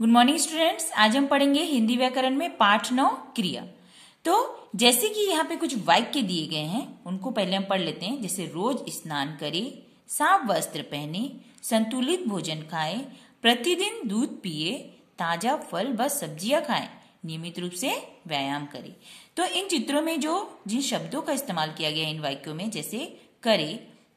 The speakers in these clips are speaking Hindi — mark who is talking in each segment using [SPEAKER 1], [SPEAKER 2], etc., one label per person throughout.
[SPEAKER 1] गुड मॉर्निंग स्टूडेंट्स आज हम पढ़ेंगे हिंदी व्याकरण में पाठ नौ क्रिया तो जैसे कि यहाँ पे कुछ वाक्य दिए गए हैं उनको पहले हम पढ़ लेते हैं जैसे रोज स्नान करे साफ वस्त्र पहने संतुलित भोजन खाए प्रतिदिन दूध पिए ताजा फल व सब्जियां खाए नियमित रूप से व्यायाम करे तो इन चित्रों में जो जिन शब्दों का इस्तेमाल किया गया इन वाक्यों में जैसे करे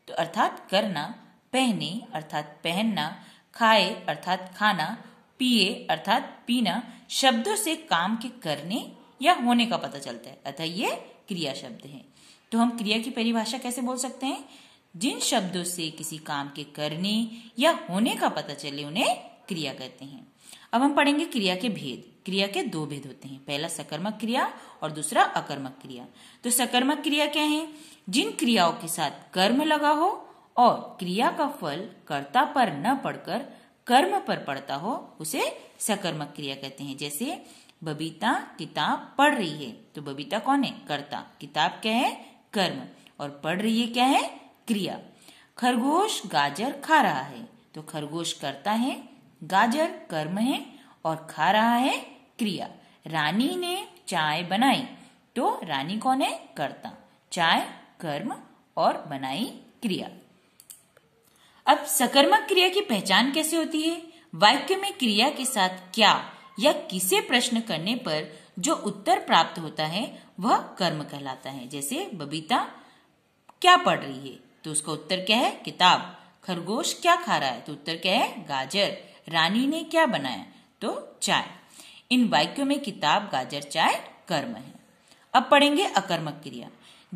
[SPEAKER 1] तो अर्थात करना पहने अर्थात पहनना खाए अर्थात खाना पिए अर्थात पीना शब्दों से काम के करने या होने का पता चलता है अतः ये क्रिया शब्द हैं तो हम क्रिया की परिभाषा कैसे बोल सकते हैं जिन शब्दों से किसी काम के करने या होने का पता चले उन्हें क्रिया कहते हैं अब हम पढ़ेंगे क्रिया के भेद क्रिया के दो भेद होते हैं पहला सकर्मक क्रिया और दूसरा अकर्मक क्रिया तो सकर्मक क्रिया क्या है जिन क्रियाओं के साथ कर्म लगा हो और क्रिया का फल कर्ता पर न पड़कर कर्म पर पड़ता हो उसे सकर्मक क्रिया कहते हैं जैसे बबीता किताब पढ़ रही है तो बबीता कौन है कर्ता किताब क्या है कर्म और पढ़ रही है क्या है क्रिया खरगोश गाजर खा रहा है तो खरगोश करता है गाजर कर्म है और खा रहा है क्रिया रानी ने चाय बनाई तो रानी कौन है कर्ता चाय कर्म और बनाई क्रिया अब सकर्मक क्रिया की पहचान कैसे होती है वाक्य में क्रिया के साथ क्या या किसे प्रश्न करने पर जो उत्तर प्राप्त होता है वह कर्म कहलाता है जैसे बबीता क्या पढ़ रही है तो उसका उत्तर क्या है किताब खरगोश क्या खा रहा है तो उत्तर क्या है गाजर रानी ने क्या बनाया तो चाय इन वाक्यों में किताब गाजर चाय कर्म है अब पढ़ेंगे अकर्मक क्रिया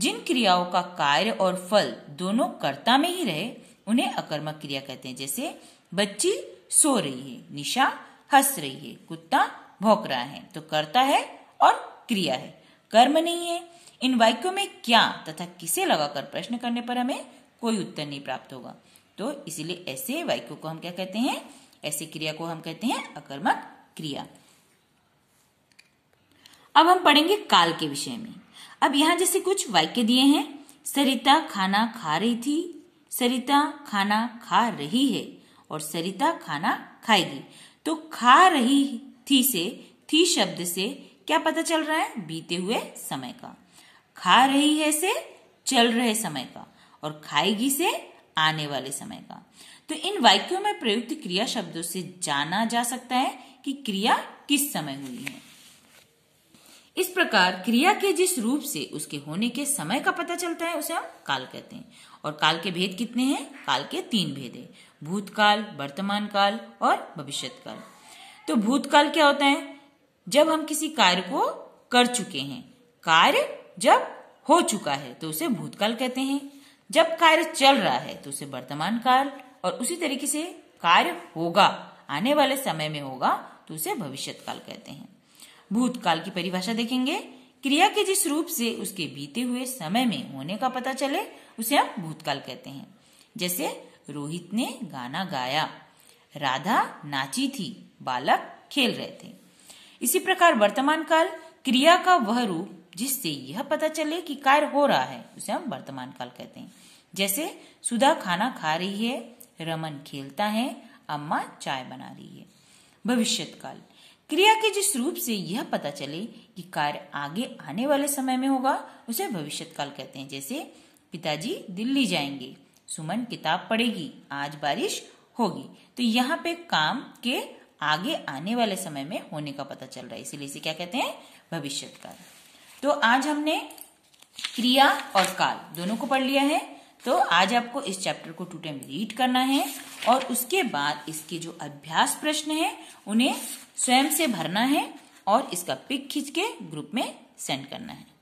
[SPEAKER 1] जिन क्रियाओं का कार्य और फल दोनों कर्ता में ही रहे उन्हें अकर्मक क्रिया कहते हैं जैसे बच्ची सो रही है निशा हंस रही है कुत्ता भौंक रहा है तो करता है और क्रिया है कर्म नहीं है इन वाक्यों में क्या तथा किसे लगाकर प्रश्न करने पर हमें कोई उत्तर नहीं प्राप्त होगा तो इसीलिए ऐसे वाक्यों को हम क्या कहते हैं ऐसे क्रिया को हम कहते हैं अकर्मक क्रिया अब हम पढ़ेंगे काल के विषय में अब यहाँ जैसे कुछ वाक्य दिए हैं सरिता खाना खा रही थी सरिता खाना खा रही है और सरिता खाना खाएगी तो खा रही थी से थी शब्द से क्या पता चल रहा है बीते हुए समय का खा रही है से चल रहे समय का और खाएगी से आने वाले समय का तो इन वाक्यों में प्रयुक्त क्रिया शब्दों से जाना जा सकता है कि क्रिया किस समय हुई है इस प्रकार क्रिया के जिस रूप से उसके होने के समय का पता चलता है उसे हम काल कहते हैं और काल के भेद कितने हैं काल के तीन भेद है भूतकाल वर्तमान काल और भविष्य काल तो भूतकाल क्या होता है जब हम किसी कार्य को कर चुके हैं कार्य जब हो चुका है तो उसे भूतकाल कहते हैं जब कार्य चल रहा है तो उसे वर्तमान काल और उसी तरीके से कार्य होगा आने वाले समय में होगा तो उसे भविष्य काल कहते हैं भूतकाल की परिभाषा देखेंगे क्रिया के जिस रूप से उसके बीते हुए समय में होने का पता चले उसे हम भूतकाल कहते हैं जैसे रोहित ने गाना गाया राधा नाची थी बालक खेल रहे थे इसी प्रकार वर्तमान काल क्रिया का वह रूप जिससे यह पता चले कि कार्य हो रहा है उसे हम वर्तमान काल कहते हैं जैसे सुधा खाना खा रही है रमन खेलता है अम्मा चाय बना रही है भविष्यत काल क्रिया के जिस रूप से यह पता चले कि कार्य आगे आने वाले समय में होगा उसे भविष्य काल कहते हैं जैसे पिताजी दिल्ली जाएंगे सुमन किताब पढ़ेगी आज बारिश होगी तो यहाँ पे काम के आगे आने वाले समय में होने का पता चल रहा है इसीलिए इसे क्या कहते हैं भविष्य काल तो आज हमने क्रिया और काल दोनों को पढ़ लिया है तो आज आपको इस चैप्टर को टू टाइम रीड करना है और उसके बाद इसके जो अभ्यास प्रश्न है उन्हें स्वयं से भरना है और इसका पिक खींच के ग्रुप में सेंड करना है